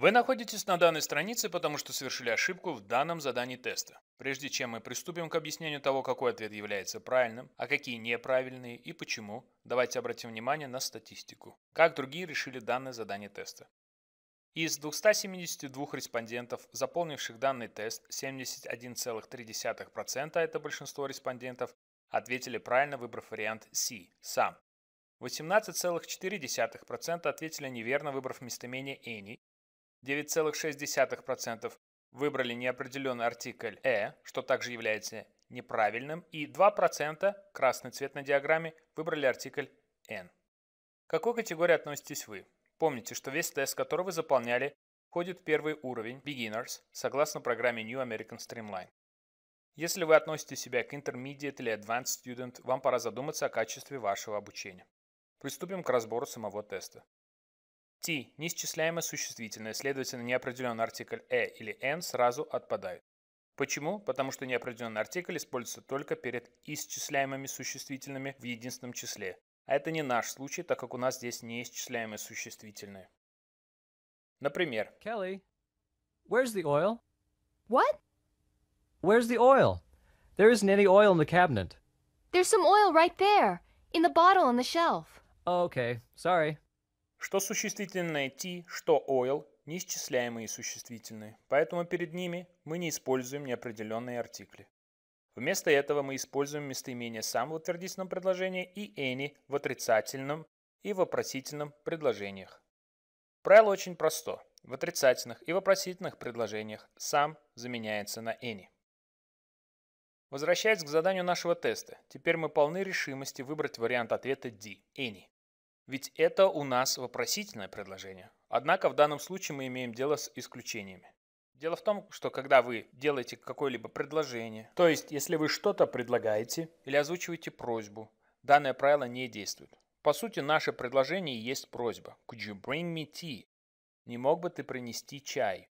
Вы находитесь на данной странице, потому что совершили ошибку в данном задании теста. Прежде чем мы приступим к объяснению того, какой ответ является правильным, а какие неправильные и почему, давайте обратим внимание на статистику. Как другие решили данное задание теста. Из 272 респондентов, заполнивших данный тест, 71,3%, а это большинство респондентов, ответили правильно, выбрав вариант C – сам. 18,4% ответили неверно, выбрав местоимение any, 9,6% выбрали неопределенный артикль «э», что также является неправильным, и 2% красный цвет на диаграмме выбрали артикль «н». К какой категории относитесь вы? Помните, что весь тест, который вы заполняли, входит в первый уровень Beginners согласно программе New American Streamline. Если вы относите себя к Intermediate или Advanced Student, вам пора задуматься о качестве вашего обучения. Приступим к разбору самого теста. T. Неисчисляемое существительное, следовательно, неопределенный артикль «э» или «н» сразу отпадают. Почему? Потому что неопределенный артикль используется только перед исчисляемыми существительными в единственном числе. А это не наш случай, так как у нас здесь неисчисляемые существительные. Например. Kelly, where's the oil? What? Where's the oil? There isn't any oil in the cabinet. There's some oil right there, in the bottle on the shelf. Oh, okay, sorry. Что существительное «ти», что «oil» – неисчисляемые существительные, поэтому перед ними мы не используем неопределенные артикли. Вместо этого мы используем местоимение «сам» в утвердительном предложении и «any» в отрицательном и вопросительном предложениях. Правило очень просто. В отрицательных и вопросительных предложениях «сам» заменяется на «any». Возвращаясь к заданию нашего теста, теперь мы полны решимости выбрать вариант ответа D – «any». Ведь это у нас вопросительное предложение. Однако в данном случае мы имеем дело с исключениями. Дело в том, что когда вы делаете какое-либо предложение, то есть если вы что-то предлагаете или озвучиваете просьбу, данное правило не действует. По сути, наше предложение и есть просьба. Could you bring me tea? Не мог бы ты принести чай?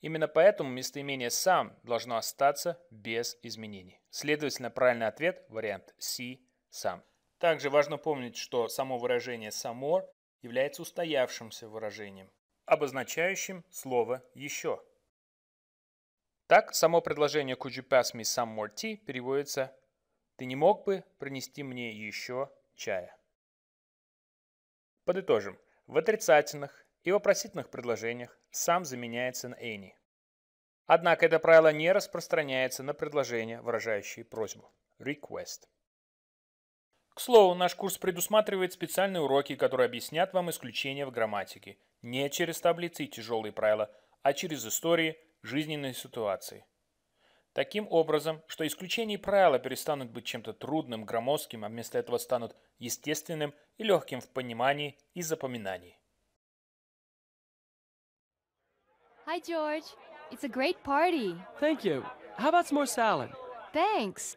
Именно поэтому местоимение «сам» должно остаться без изменений. Следовательно, правильный ответ – вариант C – «сам». Также важно помнить, что само выражение «самор» является устоявшимся выражением, обозначающим слово «еще». Так, само предложение «Could you pass me some more tea» переводится «Ты не мог бы принести мне еще чая?» Подытожим. В отрицательных и вопросительных предложениях сам заменяется на any. Однако это правило не распространяется на предложения, выражающие просьбу. Request. К слову, наш курс предусматривает специальные уроки, которые объяснят вам исключения в грамматике. Не через таблицы и тяжелые правила, а через истории, жизненные ситуации. Таким образом, что исключения и правила перестанут быть чем-то трудным, громоздким, а вместо этого станут естественным и легким в понимании и запоминании. Hi, George. It's a great party. Thank you. How about some more salad? Thanks.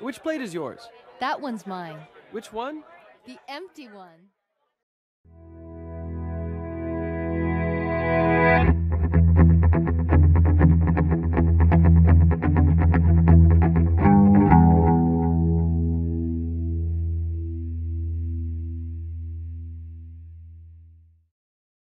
Which plate is yours? That one's mine. Which one? The empty one.